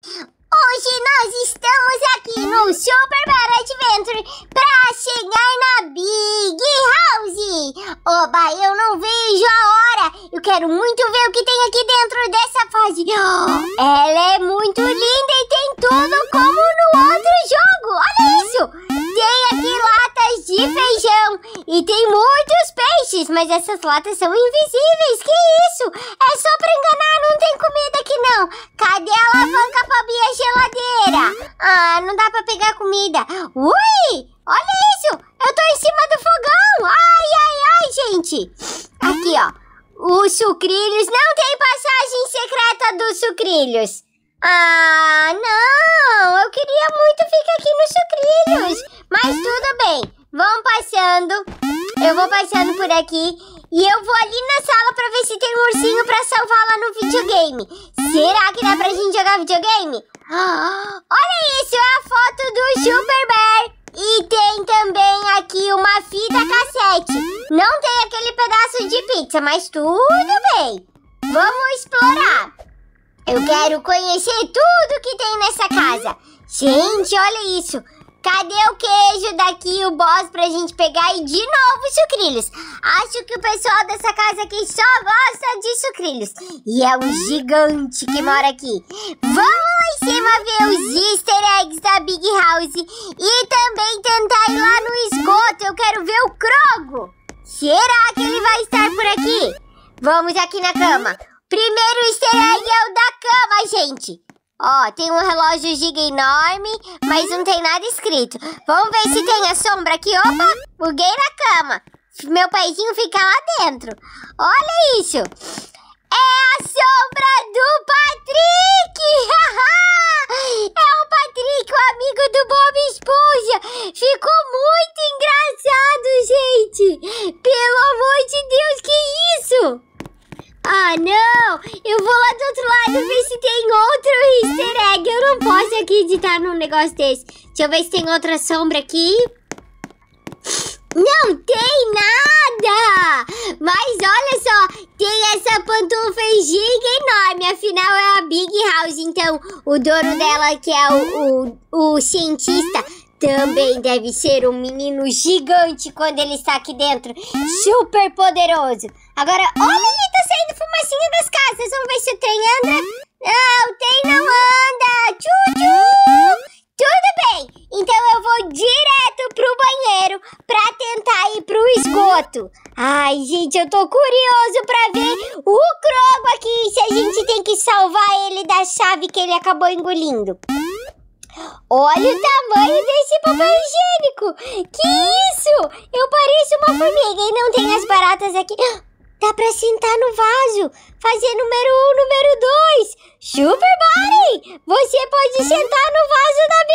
Hoje nós estamos aqui no Super Mario Adventure para chegar na Big House. Oba, eu não vejo a hora. Eu quero muito ver o que tem aqui dentro dessa fase. Oh, ela é muito linda e tem tudo como no outro jogo. Olha isso. Tem aqui latas de feijão e tem muitos peixes, mas essas latas são invisíveis. Que isso? É só para enganar, não tem comida aqui não. Cadê a Pera! Ah, não dá pra pegar comida. Ui! Olha isso! Eu tô em cima do fogão! Ai, ai, ai, gente! Aqui, ó. Os sucrilhos... Não tem passagem secreta dos sucrilhos. Ah, não! Eu queria muito ficar aqui nos sucrilhos. Mas tudo bem. Vão passando. Eu vou passando por aqui. E eu vou ali na sala pra ver se tem um ursinho pra salvar lá no videogame. Será que dá pra gente jogar videogame? Olha isso, é a foto do Super Bear. E tem também aqui uma fita cassete. Não tem aquele pedaço de pizza, mas tudo bem. Vamos explorar. Eu quero conhecer tudo que tem nessa casa. Gente, olha isso. Cadê o queijo daqui, o boss, pra gente pegar? E de novo sucrilhos. Acho que o pessoal dessa casa aqui só gosta de sucrilhos. E é um gigante que mora aqui. Vamos lá em cima ver os easter eggs da Big House. E também tentar ir lá no esgoto. Eu quero ver o Krogo. Será que ele vai estar por aqui? Vamos aqui na cama. Primeiro easter egg é o da cama, gente. Ó, tem um relógio giga enorme, mas não tem nada escrito. Vamos ver se tem a sombra aqui. Opa, buguei na cama. Meu paizinho fica lá dentro. Olha isso. É a sombra do Patrick! é o Patrick! Ah, não! Eu vou lá do outro lado ver se tem outro easter egg. Eu não posso acreditar num negócio desse. Deixa eu ver se tem outra sombra aqui. Não tem nada! Mas olha só, tem essa pantufa giga enorme. Afinal, é a Big House. Então, o dono dela, que é o, o, o cientista, também deve ser um menino gigante quando ele está aqui dentro. Super poderoso. Agora, olha ele trem Fumacinha das Casas. Vamos ver se o trem anda. Não, o trem não anda. Tchu, tchu. Tudo bem, então eu vou direto pro banheiro pra tentar ir pro esgoto. Ai, gente, eu tô curioso pra ver o Croco aqui, se a gente tem que salvar ele da chave que ele acabou engolindo. Olha o tamanho desse papel higiênico! Que isso? Eu pareço uma formiga e não tem as baratas aqui. Dá pra sentar no vaso, fazer número um, número dois. Superbody, você pode sentar no vaso da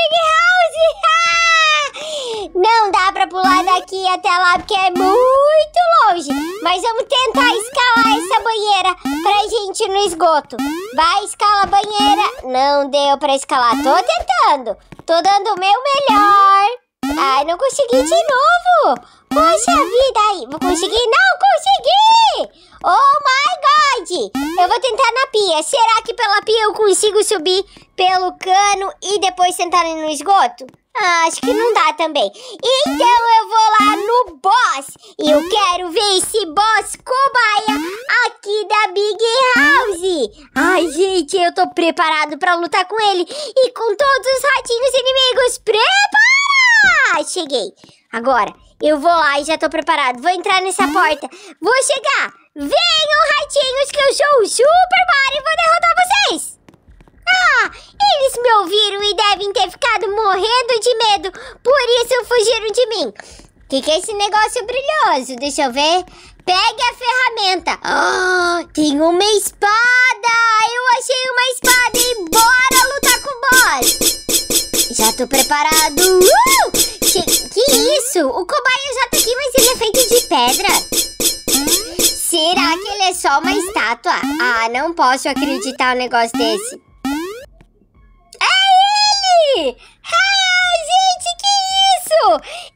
Big House. Não dá pra pular daqui até lá porque é muito longe. Mas vamos tentar escalar essa banheira pra gente ir no esgoto. Vai, escala a banheira. Não deu pra escalar. Tô tentando. Tô dando o meu melhor. Ai, não consegui de novo. Poxa vida, aí. Vou conseguir? Não consegui! Oh my god! Eu vou tentar na pia. Será que pela pia eu consigo subir pelo cano e depois sentar no esgoto? Ah, acho que não dá também. Então eu vou lá no boss. E eu quero ver esse boss cobaia aqui da Big House. Ai, gente, eu tô preparado pra lutar com ele e com todos os ratinhos inimigos. Prepara! cheguei. Agora, eu vou lá e já tô preparado. Vou entrar nessa porta. Vou chegar. Venham, ratinhos, que eu sou o Super Mario e vou derrotar vocês. Ah, eles me ouviram e devem ter ficado morrendo de medo. Por isso fugiram de mim. O que, que é esse negócio brilhoso? Deixa eu ver. Pegue a ferramenta. Oh, tem uma espada. Eu achei uma espada e bora lutar com o boss. Já tô preparado. Uh! Gente, que isso? O cobaia já tá aqui, mas ele é feito de pedra. Será que ele é só uma estátua? Ah, não posso acreditar um negócio desse. É ele! Ah, gente, que isso?